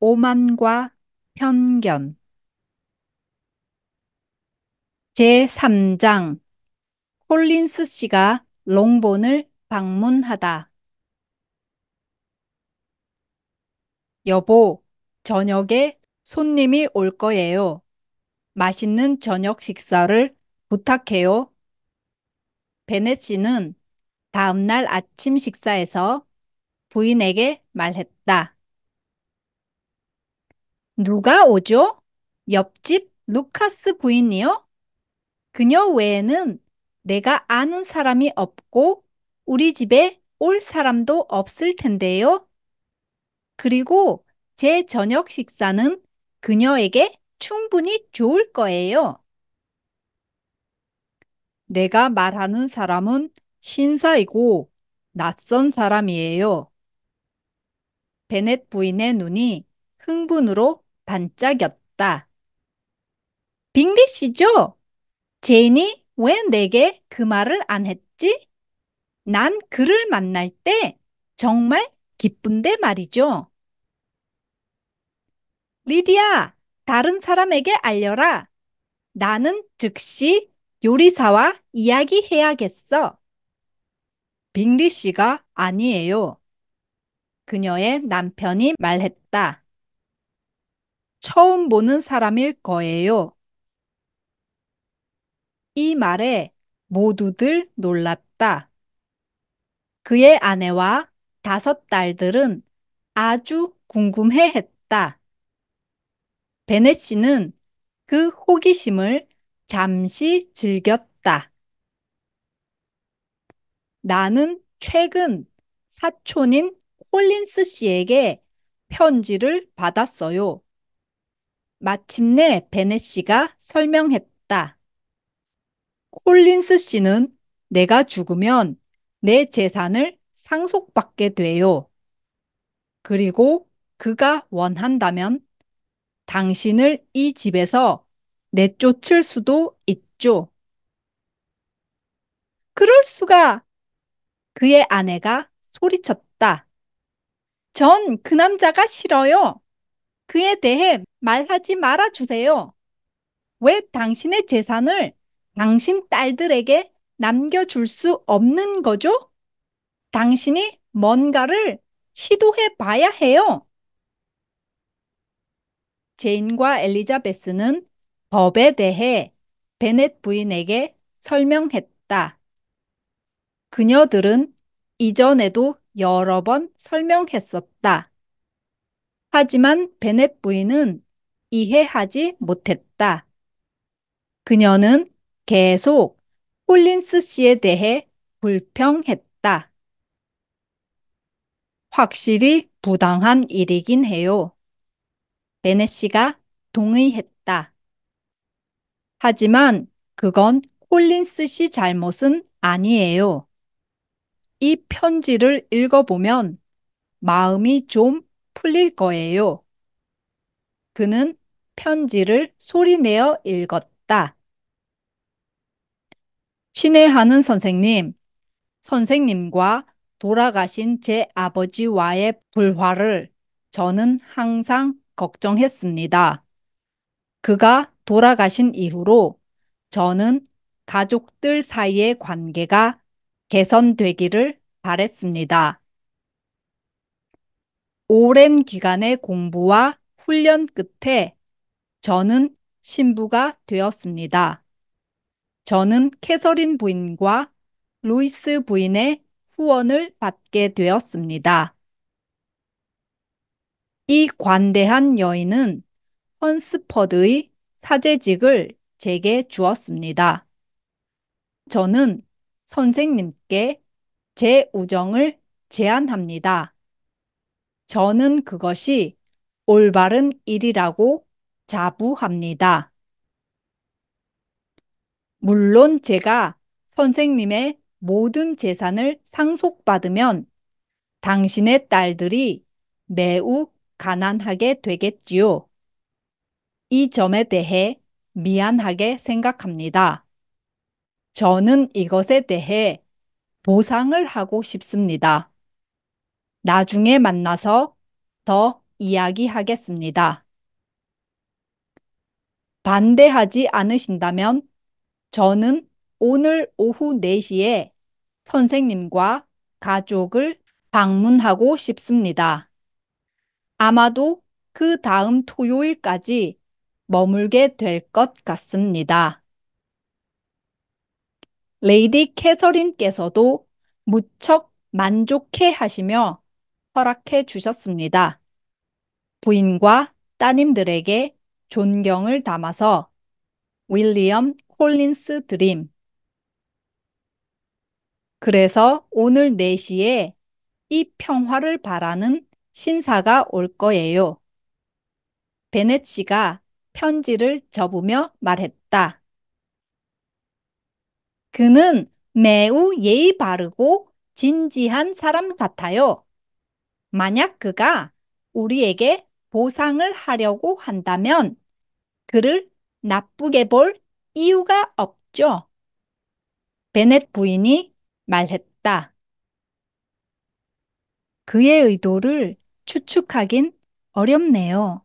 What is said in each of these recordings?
오만과 편견 제3장 콜린스 씨가 롱본을 방문하다. 여보, 저녁에 손님이 올 거예요. 맛있는 저녁 식사를 부탁해요. 베넷 씨는 다음날 아침 식사에서 부인에게 말했다. 누가 오죠? 옆집 루카스 부인이요? 그녀 외에는 내가 아는 사람이 없고 우리 집에 올 사람도 없을 텐데요. 그리고 제 저녁 식사는 그녀에게 충분히 좋을 거예요. 내가 말하는 사람은 신사이고 낯선 사람이에요. 베넷 부인의 눈이 흥분으로 반짝였다. 빙리 씨죠? 제인이 왜 내게 그 말을 안 했지? 난 그를 만날 때 정말 기쁜데 말이죠. 리디야, 다른 사람에게 알려라. 나는 즉시 요리사와 이야기해야겠어. 빙리 씨가 아니에요. 그녀의 남편이 말했다. 처음 보는 사람일 거예요. 이 말에 모두들 놀랐다. 그의 아내와 다섯 딸들은 아주 궁금해했다. 베네 시는그 호기심을 잠시 즐겼다. 나는 최근 사촌인 홀린스 씨에게 편지를 받았어요. 마침내 베넷 씨가 설명했다. 콜린스 씨는 내가 죽으면 내 재산을 상속받게 돼요. 그리고 그가 원한다면 당신을 이 집에서 내쫓을 수도 있죠. 그럴 수가! 그의 아내가 소리쳤다. 전 그 남자가 싫어요. 그에 대해 말하지 말아 주세요. 왜 당신의 재산을 당신 딸들에게 남겨줄 수 없는 거죠? 당신이 뭔가를 시도해 봐야 해요. 제인과 엘리자베스는 법에 대해 베넷 부인에게 설명했다. 그녀들은 이전에도 여러 번 설명했었다. 하지만 베넷 부인은 이해하지 못했다. 그녀는 계속 홀린스 씨에 대해 불평했다. 확실히 부당한 일이긴 해요. 베넷 씨가 동의했다. 하지만 그건 홀린스씨 잘못은 아니에요. 이 편지를 읽어보면 마음이 좀 풀릴 거예요. 그는 편지를 소리내어 읽었다. 친애하는 선생님, 선생님과 돌아가신 제 아버지와의 불화를 저는 항상 걱정했습니다. 그가 돌아가신 이후로 저는 가족들 사이의 관계가 개선되기를 바랬습니다. 오랜 기간의 공부와 훈련 끝에 저는 신부가 되었습니다. 저는 캐서린 부인과 루이스 부인의 후원을 받게 되었습니다. 이 관대한 여인은 헌스퍼드의 사제직을 제게 주었습니다. 저는 선생님께 제 우정을 제안합니다. 저는 그것이 올바른 일이라고 자부합니다. 물론 제가 선생님의 모든 재산을 상속받으면 당신의 딸들이 매우 가난하게 되겠지요. 이 점에 대해 미안하게 생각합니다. 저는 이것에 대해 보상을 하고 싶습니다. 나중에 만나서 더 이야기하겠습니다. 반대하지 않으신다면 저는 오늘 오후 4시에 선생님과 가족을 방문하고 싶습니다. 아마도 그 다음 토요일까지 머물게 될 것 같습니다. 레이디 캐서린께서도 무척 만족해 하시며 허락해 주셨습니다. 부인과 따님들에게 존경을 담아서 윌리엄 콜린스 드림. 그래서 오늘 4시에 이 평화를 바라는 신사가 올 거예요. 베네치가 편지를 접으며 말했다. 그는 매우 예의 바르고 진지한 사람 같아요. 만약 그가 우리에게 보상을 하려고 한다면 그를 나쁘게 볼 이유가 없죠. 베넷 부인이 말했다. 그의 의도를 추측하긴 어렵네요.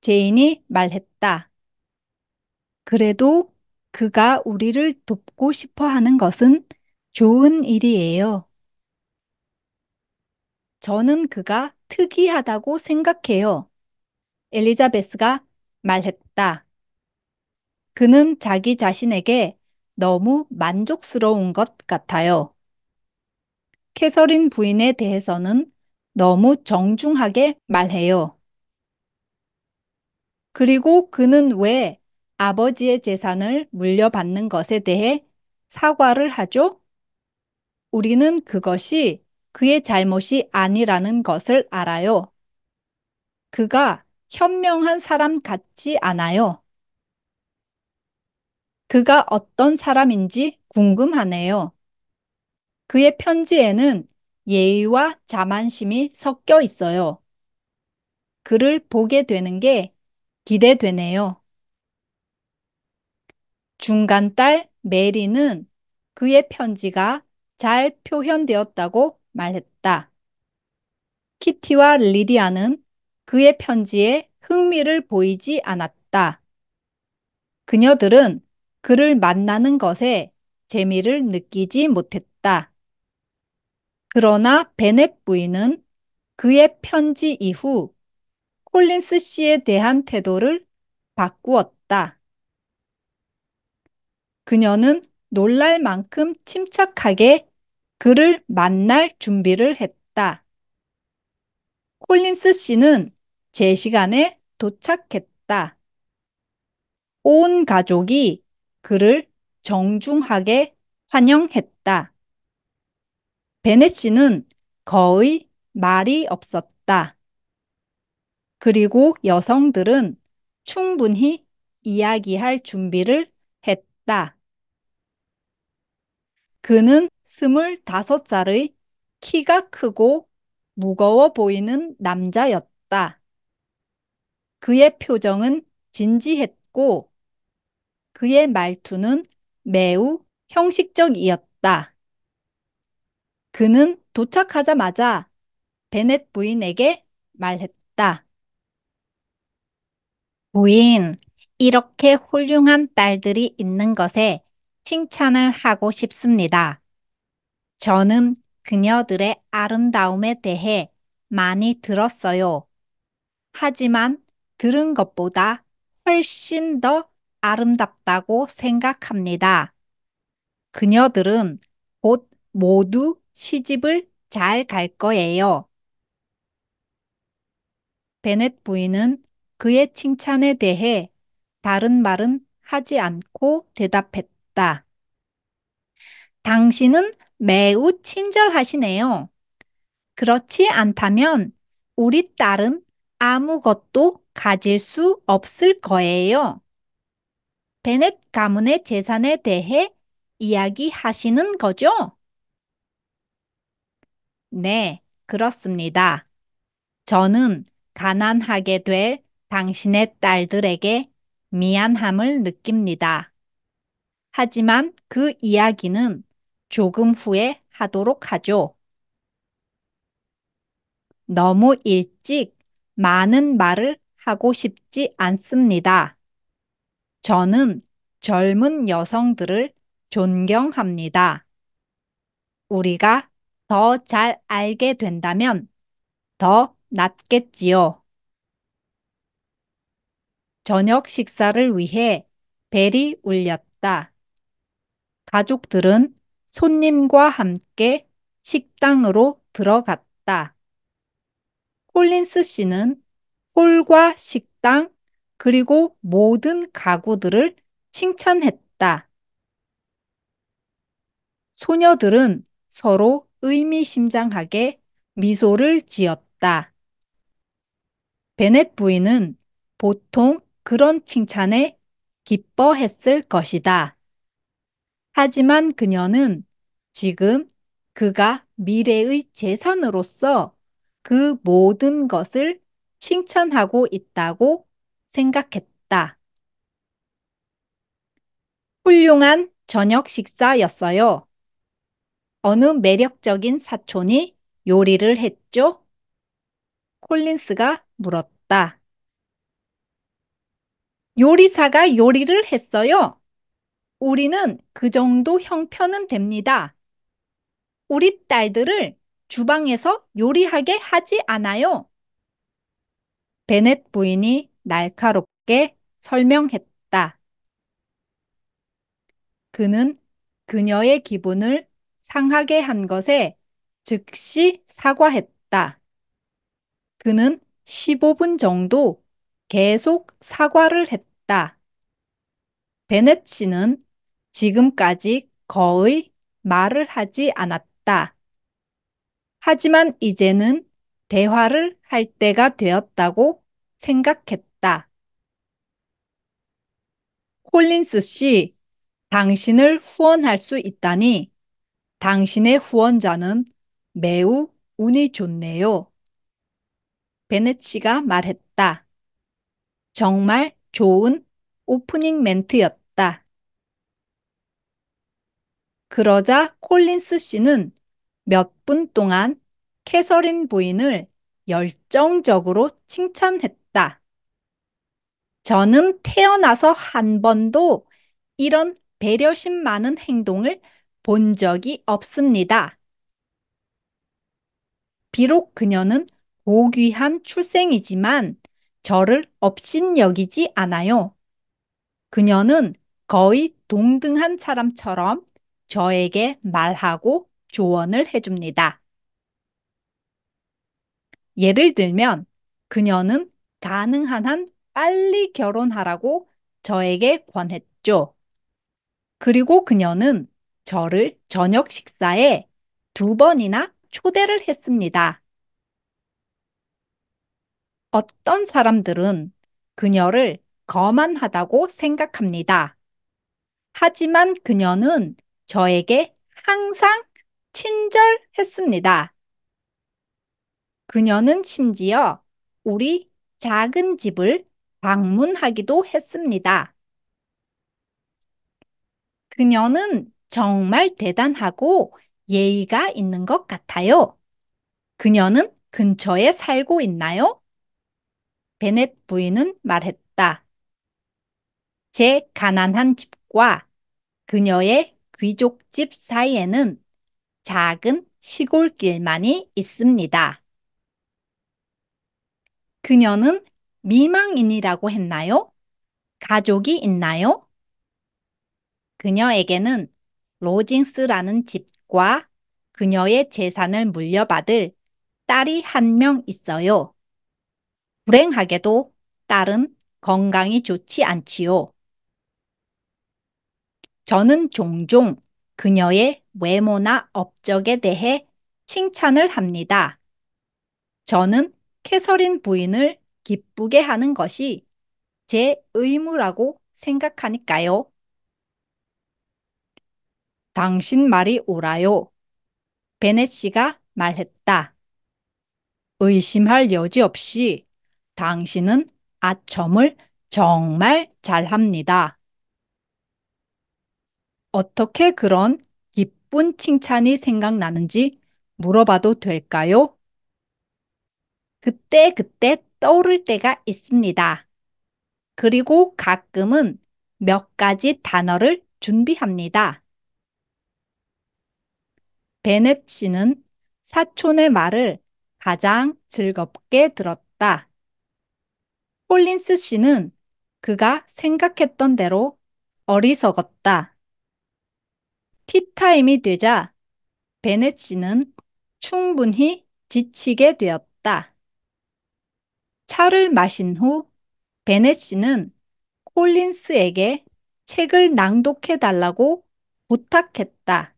제인이 말했다. 그래도 그가 우리를 돕고 싶어 하는 것은 좋은 일이에요. 저는 그가 특이하다고 생각해요. 엘리자베스가 말했다. 그는 자기 자신에게 너무 만족스러운 것 같아요. 캐서린 부인에 대해서는 너무 정중하게 말해요. 그리고 그는 왜 아버지의 재산을 물려받는 것에 대해 사과를 하죠? 우리는 그것이 그의 잘못이 아니라는 것을 알아요. 그가 현명한 사람 같지 않아요. 그가 어떤 사람인지 궁금하네요. 그의 편지에는 예의와 자만심이 섞여 있어요. 그를 보게 되는 게 기대되네요. 중간 딸 메리는 그의 편지가 잘 표현되었다고 말했다. 키티와 리디아는 그의 편지에 흥미를 보이지 않았다. 그녀들은 그를 만나는 것에 재미를 느끼지 못했다. 그러나 베넷 부인은 그의 편지 이후 콜린스 씨에 대한 태도를 바꾸었다. 그녀는 놀랄 만큼 침착하게 그를 만날 준비를 했다. 콜린스 씨는 제 시간에 도착했다. 온 가족이 그를 정중하게 환영했다. 베넷 씨는 거의 말이 없었다. 그리고 여성들은 충분히 이야기할 준비를 했다. 그는 스물다섯 살의 키가 크고 무거워 보이는 남자였다. 그의 표정은 진지했고 그의 말투는 매우 형식적이었다. 그는 도착하자마자 베넷 부인에게 말했다. 부인, 이렇게 훌륭한 딸들이 있는 것에 칭찬을 하고 싶습니다. 저는 그녀들의 아름다움에 대해 많이 들었어요. 하지만 들은 것보다 훨씬 더 아름답다고 생각합니다. 그녀들은 곧 모두 시집을 잘 갈 거예요. 베넷 부인은 그의 칭찬에 대해 다른 말은 하지 않고 대답했다. 없다. 당신은 매우 친절하시네요. 그렇지 않다면 우리 딸은 아무것도 가질 수 없을 거예요. 베넷 가문의 재산에 대해 이야기하시는 거죠? 네, 그렇습니다. 저는 가난하게 될 당신의 딸들에게 미안함을 느낍니다. 하지만 그 이야기는 조금 후에 하도록 하죠. 너무 일찍 많은 말을 하고 싶지 않습니다. 저는 젊은 여성들을 존경합니다. 우리가 더 잘 알게 된다면 더 낫겠지요. 저녁 식사를 위해 벨이 울렸다. 가족들은 손님과 함께 식당으로 들어갔다. 콜린스 씨는 홀과 식당 그리고 모든 가구들을 칭찬했다. 소녀들은 서로 의미심장하게 미소를 지었다. 베넷 부인은 보통 그런 칭찬에 기뻐했을 것이다. 하지만 그녀는 지금 그가 미래의 재산으로서 그 모든 것을 칭찬하고 있다고 생각했다. 훌륭한 저녁 식사였어요. 어느 매력적인 사촌이 요리를 했죠? 콜린스가 물었다. 요리사가 요리를 했어요. 우리는 그 정도 형편은 됩니다. 우리 딸들을 주방에서 요리하게 하지 않아요. 베넷 부인이 날카롭게 설명했다. 그는 그녀의 기분을 상하게 한 것에 즉시 사과했다. 그는 15분 정도 계속 사과를 했다. 베넷 씨는 지금까지 거의 말을 하지 않았다. 하지만 이제는 대화를 할 때가 되었다고 생각했다. 콜린스 씨, 당신을 후원할 수 있다니 당신의 후원자는 매우 운이 좋네요. 베넷 씨가 말했다. 정말 좋은 오프닝 멘트였다. 그러자 콜린스 씨는 몇 분 동안 캐서린 부인을 열정적으로 칭찬했다. 저는 태어나서 한 번도 이런 배려심 많은 행동을 본 적이 없습니다. 비록 그녀는 고귀한 출생이지만 저를 업신 여기지 않아요. 그녀는 거의 동등한 사람처럼 저에게 말하고 조언을 해줍니다. 예를 들면 그녀는 가능한 한 빨리 결혼하라고 저에게 권했죠. 그리고 그녀는 저를 저녁 식사에 두 번이나 초대를 했습니다. 어떤 사람들은 그녀를 거만하다고 생각합니다. 하지만 그녀는 저에게 항상 친절했습니다. 그녀는 심지어 우리 작은 집을 방문하기도 했습니다. 그녀는 정말 대단하고 예의가 있는 것 같아요. 그녀는 근처에 살고 있나요? 베넷 부인은 말했다. 제 가난한 집과 그녀의 귀족집 사이에는 작은 시골길만이 있습니다. 그녀는 미망인이라고 했나요? 가족이 있나요? 그녀에게는 로징스라는 집과 그녀의 재산을 물려받을 딸이 한 명 있어요. 불행하게도 딸은 건강이 좋지 않지요. 저는 종종 그녀의 외모나 업적에 대해 칭찬을 합니다. 저는 캐서린 부인을 기쁘게 하는 것이 제 의무라고 생각하니까요. 당신 말이 옳아요. 베넷 씨가 말했다. 의심할 여지 없이 당신은 아첨을 정말 잘합니다. 어떻게 그런 기쁜 칭찬이 생각나는지 물어봐도 될까요? 그때그때 떠오를 때가 있습니다. 그리고 가끔은 몇 가지 단어를 준비합니다. 베넷 씨는 사촌의 말을 가장 즐겁게 들었다. 폴린스 씨는 그가 생각했던 대로 어리석었다. 티타임이 되자 베넷 씨는 충분히 지치게 되었다. 차를 마신 후 베넷 씨는 콜린스에게 책을 낭독해 달라고 부탁했다.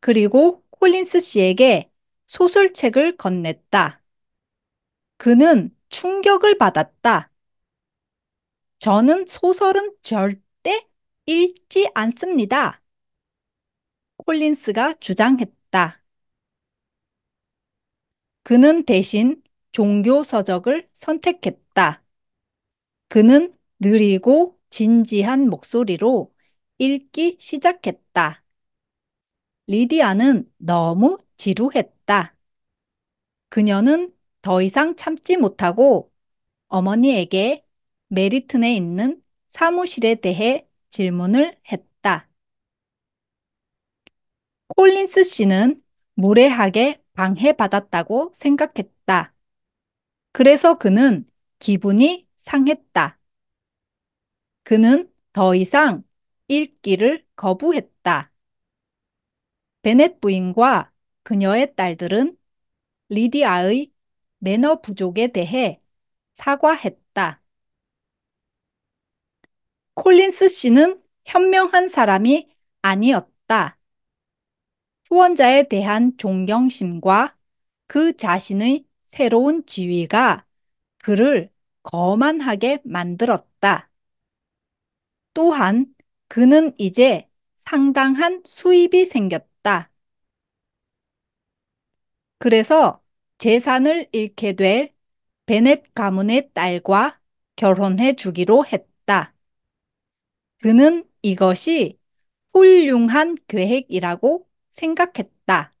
그리고 콜린스 씨에게 소설책을 건넸다. 그는 충격을 받았다. 저는 소설은 절대 읽지 않습니다. 콜린스가 주장했다. 그는 대신 종교 서적을 선택했다. 그는 느리고 진지한 목소리로 읽기 시작했다. 리디아는 너무 지루했다. 그녀는 더 이상 참지 못하고 어머니에게 메리튼에 있는 사무실에 대해 질문을 했다. 콜린스 씨는 무례하게 방해받았다고 생각했다. 그래서 그는 기분이 상했다. 그는 더 이상 읽기를 거부했다. 베넷 부인과 그녀의 딸들은 리디아의 매너 부족에 대해 사과했다. 콜린스 씨는 현명한 사람이 아니었다. 후원자에 대한 존경심과 그 자신의 새로운 지위가 그를 거만하게 만들었다. 또한 그는 이제 상당한 수입이 생겼다. 그래서 재산을 잃게 될 베넷 가문의 딸과 결혼해 주기로 했다. 그는 이것이 훌륭한 계획이라고 생각했다.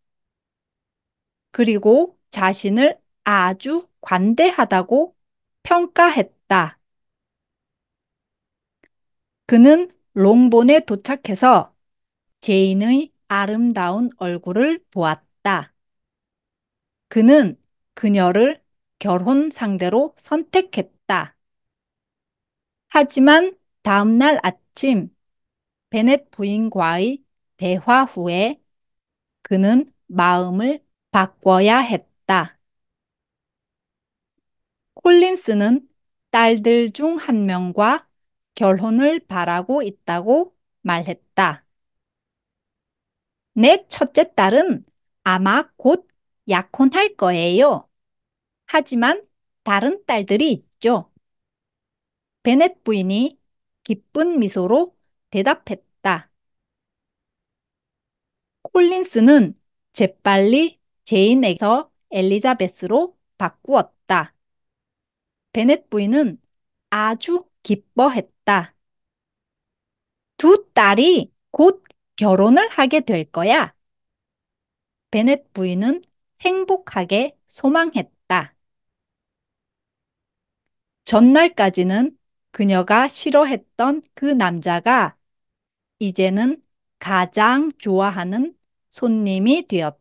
그리고 자신을 아주 관대하다고 평가했다. 그는 롱본에 도착해서 제인의 아름다운 얼굴을 보았다. 그는 그녀를 결혼 상대로 선택했다. 하지만 다음날 아침 마침 베넷 부인과의 대화 후에 그는 마음을 바꿔야 했다. 콜린스는 딸들 중 한 명과 결혼을 바라고 있다고 말했다. 내 첫째 딸은 아마 곧 약혼할 거예요. 하지만 다른 딸들이 있죠. 베넷 부인이 기쁜 미소로 대답했다. 콜린스는 재빨리 제인에서 엘리자베스로 바꾸었다. 베넷 부인은 아주 기뻐했다. 두 딸이 곧 결혼을 하게 될 거야. 베넷 부인은 행복하게 소망했다. 전날까지는 그녀가 싫어했던 그 남자가 이제는 가장 좋아하는 손님이 되었다.